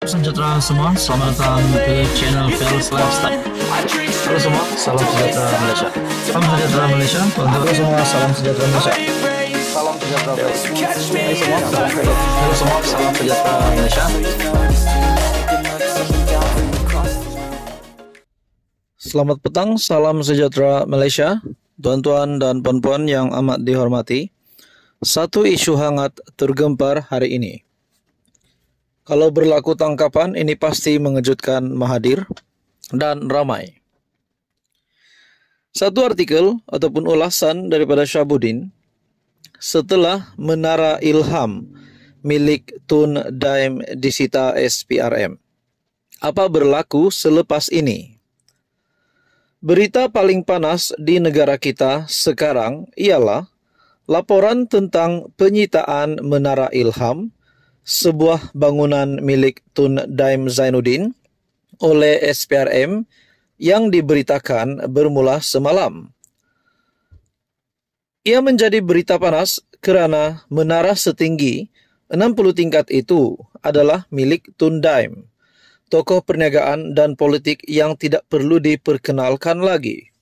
Salam sejahtera semua, selamat datang ke channel Fearless Lifestyle Halo semua, salam sejahtera Malaysia Salam sejahtera Malaysia Halo semua, salam sejahtera Malaysia Salam sejahtera Malaysia Halo semua, salam sejahtera Malaysia Selamat petang, salam sejahtera Malaysia Tuan-tuan dan puan-puan yang amat dihormati Satu isu hangat tergempar hari ini kalau berlaku tangkapan, ini pasti mengejutkan Mahadir dan ramai. Satu artikel ataupun ulasan daripada Syabudin setelah Menara Ilham milik Tun Daim disita SPRM. Apa berlaku selepas ini? Berita paling panas di negara kita sekarang ialah laporan tentang penyitaan Menara Ilham sebuah bangunan milik Tun Daim Zainuddin oleh SPRM yang diberitakan bermula semalam. Ia menjadi berita panas kerana menara setinggi 60 tingkat itu adalah milik Tun Daim, tokoh perniagaan dan politik yang tidak perlu diperkenalkan lagi.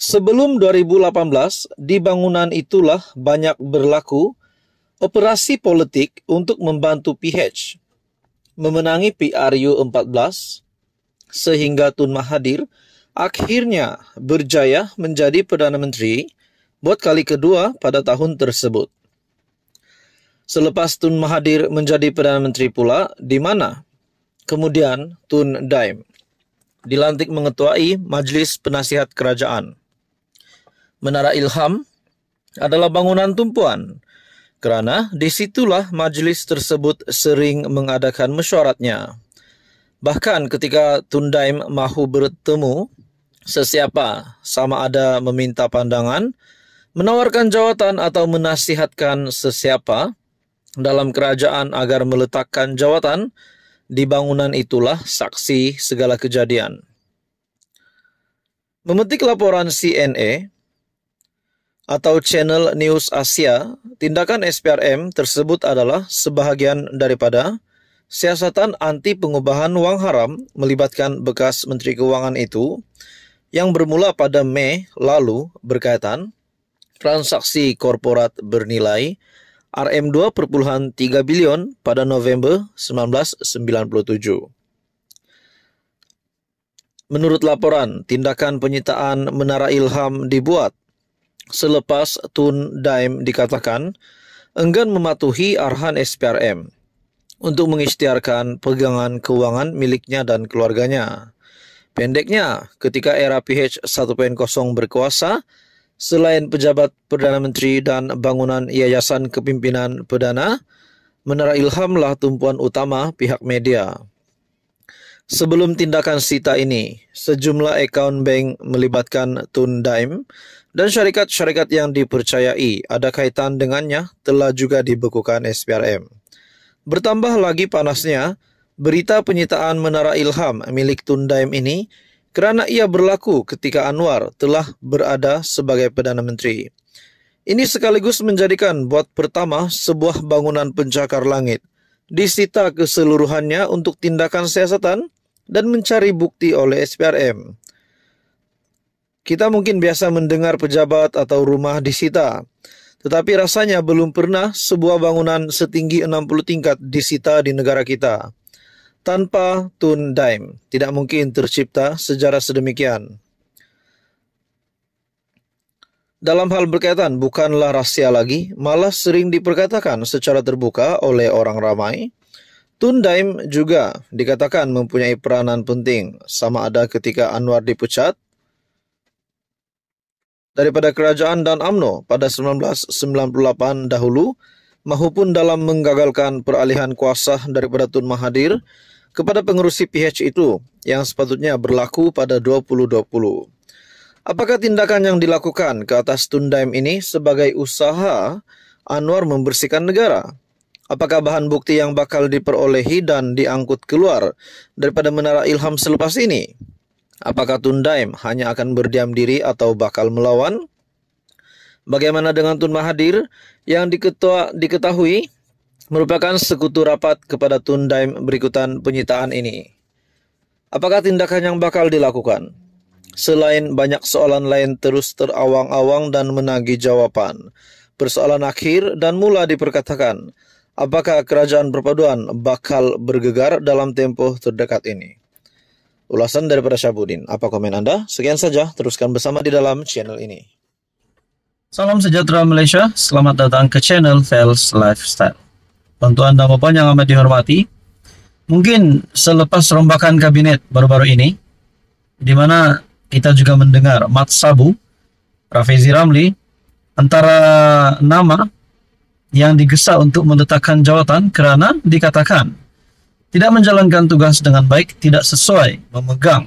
Sebelum 2018, di bangunan itulah banyak berlaku Operasi politik untuk membantu PH memenangi PRU 14 sehingga Tun Mahathir akhirnya berjaya menjadi Perdana Menteri buat kali kedua pada tahun tersebut. Selepas Tun Mahathir menjadi Perdana Menteri pula, di mana kemudian Tun Daim dilantik mengetuai Majelis Penasihat Kerajaan. Menara Ilham adalah bangunan tumpuan Kerana disitulah majlis tersebut sering mengadakan mesyuaratnya. Bahkan ketika Tundaim mahu bertemu, sesiapa sama ada meminta pandangan, menawarkan jawatan atau menasihatkan sesiapa dalam kerajaan agar meletakkan jawatan, di bangunan itulah saksi segala kejadian. Memetik laporan CNA, atau channel News Asia, tindakan SPRM tersebut adalah sebahagian daripada siasatan anti pengubahan wang haram melibatkan bekas Menteri Keuangan itu yang bermula pada Mei lalu berkaitan transaksi korporat bernilai RM2.3 bilion pada November 1997. Menurut laporan, tindakan penyitaan Menara Ilham dibuat selepas Tun Daim dikatakan enggan mematuhi arahan SPRM untuk mengisytiharkan pegangan keuangan miliknya dan keluarganya. Pendeknya, ketika era PH 1.0 berkuasa, selain pejabat Perdana Menteri dan bangunan Yayasan Kepimpinan Perdana, Menara Ilhamlah tumpuan utama pihak media. Sebelum tindakan sita ini, sejumlah akaun bank melibatkan Tun Daim dan syarikat-syarikat yang dipercayai ada kaitan dengannya telah juga dibekukan SPRM. Bertambah lagi panasnya, berita penyitaan Menara Ilham milik Tundaim ini kerana ia berlaku ketika Anwar telah berada sebagai Perdana Menteri. Ini sekaligus menjadikan buat pertama sebuah bangunan pencakar langit, disita keseluruhannya untuk tindakan siasatan dan mencari bukti oleh SPRM. Kita mungkin biasa mendengar pejabat atau rumah disita, tetapi rasanya belum pernah sebuah bangunan setinggi 60 tingkat disita di negara kita. Tanpa Tun Daim, tidak mungkin tercipta sejarah sedemikian. Dalam hal berkaitan bukanlah rahasia lagi, malah sering diperkatakan secara terbuka oleh orang ramai. Tun Daim juga dikatakan mempunyai peranan penting, sama ada ketika Anwar dipecat daripada kerajaan dan AMNO pada 1998 dahulu maupun dalam menggagalkan peralihan kuasa daripada Tun Mahathir kepada pengurusi PH itu yang sepatutnya berlaku pada 2020. Apakah tindakan yang dilakukan ke atas Tun Daim ini sebagai usaha Anwar membersihkan negara? Apakah bahan bukti yang bakal diperolehi dan diangkut keluar daripada Menara Ilham selepas ini? Apakah Tundaim hanya akan berdiam diri atau bakal melawan? Bagaimana dengan Tun Mahadir yang diketua, diketahui merupakan sekutu rapat kepada Tundaim berikutan penyitaan ini? Apakah tindakan yang bakal dilakukan? Selain banyak soalan lain terus terawang-awang dan menagih jawaban, persoalan akhir dan mula diperkatakan, apakah kerajaan perpaduan bakal bergegar dalam tempo terdekat ini? Ulasan daripada Syabudin. Apa komen Anda? Sekian saja, teruskan bersama di dalam channel ini. Salam sejahtera Malaysia, selamat datang ke channel Fails Lifestyle. Tentu Anda maupun yang amat dihormati, mungkin selepas rombakan kabinet baru-baru ini, di mana kita juga mendengar Mat Sabu, Rafizi Ramli, antara nama yang digesa untuk meletakkan jawatan kerana dikatakan tidak menjalankan tugas dengan baik, tidak sesuai memegang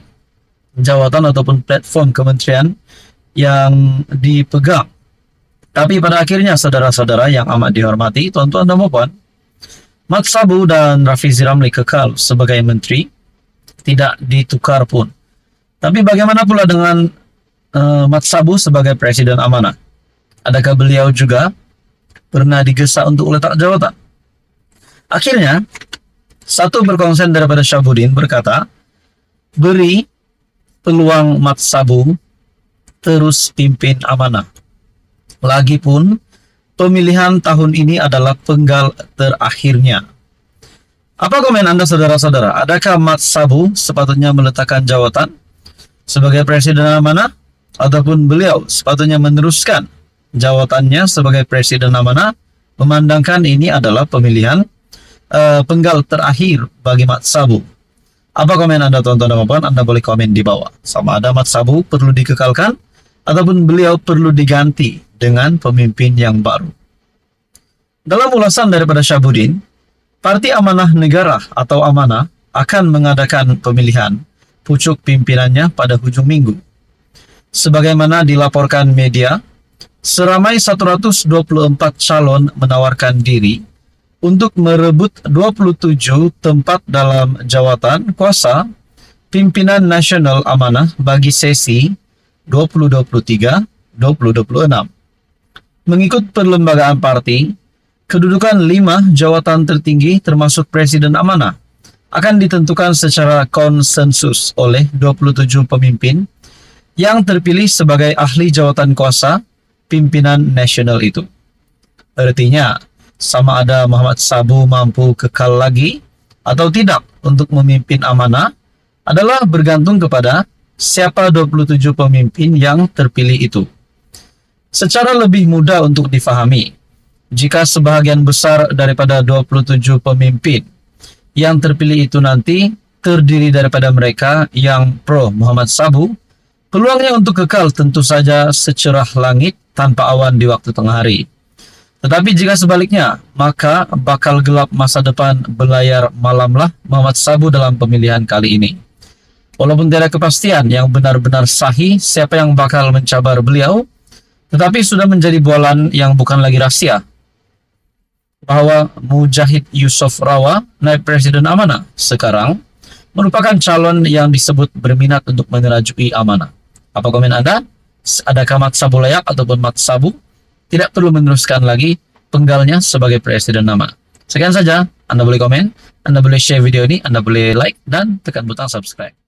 jawatan ataupun platform kementerian yang dipegang. Tapi pada akhirnya saudara-saudara yang amat dihormati, tuan-tuan dan puan, Mat Sabu dan Rafizi Ramli kekal sebagai menteri, tidak ditukar pun. Tapi bagaimana pula dengan uh, Mat Sabu sebagai presiden amanah? Adakah beliau juga pernah digesa untuk letak jawatan? Akhirnya, satu berkonsen daripada Syabudin berkata, beri peluang Mat Sabu terus pimpin amanah. Lagipun, pemilihan tahun ini adalah penggal terakhirnya. Apa komen Anda saudara-saudara? Adakah Mat Sabu sepatutnya meletakkan jawatan sebagai presiden amanah? Ataupun beliau sepatutnya meneruskan jawatannya sebagai presiden amanah? Memandangkan ini adalah pemilihan uh, penggal terakhir bagi mat sabu. Apa komen Anda tonton dan apa Anda boleh komen di bawah. Sama ada mat sabu perlu dikekalkan ataupun beliau perlu diganti dengan pemimpin yang baru. Dalam ulasan daripada Syabudin, Parti Amanah Negara atau Amanah akan mengadakan pemilihan pucuk pimpinannya pada hujung minggu. Sebagaimana dilaporkan media, seramai 124 calon menawarkan diri untuk merebut 27 tempat dalam jawatan kuasa pimpinan nasional amanah bagi sesi 2023-2026. Mengikut perlembagaan parti, kedudukan lima jawatan tertinggi termasuk presiden amanah akan ditentukan secara konsensus oleh 27 pemimpin yang terpilih sebagai ahli jawatan kuasa pimpinan nasional itu. Artinya, sama ada Muhammad Sabu mampu kekal lagi atau tidak untuk memimpin amanah adalah bergantung kepada siapa 27 pemimpin yang terpilih itu. Secara lebih mudah untuk difahami, jika sebahagian besar daripada 27 pemimpin yang terpilih itu nanti terdiri daripada mereka yang pro Muhammad Sabu, peluangnya untuk kekal tentu saja secerah langit tanpa awan di waktu tengah hari. Tetapi jika sebaliknya, maka bakal gelap masa depan belayar malamlah Muhammad Sabu dalam pemilihan kali ini. Walaupun tidak ada kepastian yang benar-benar sahih siapa yang bakal mencabar beliau, tetapi sudah menjadi bualan yang bukan lagi rahasia. Bahwa Mujahid Yusuf Rawa, naib presiden amanah, sekarang merupakan calon yang disebut berminat untuk menerajui amanah. Apa komen Anda? Adakah Mat Sabu layak ataupun Mat Sabu? tidak perlu meneruskan lagi penggalnya sebagai presiden nama. Sekian saja, Anda boleh komen, Anda boleh share video ini, Anda boleh like, dan tekan butang subscribe.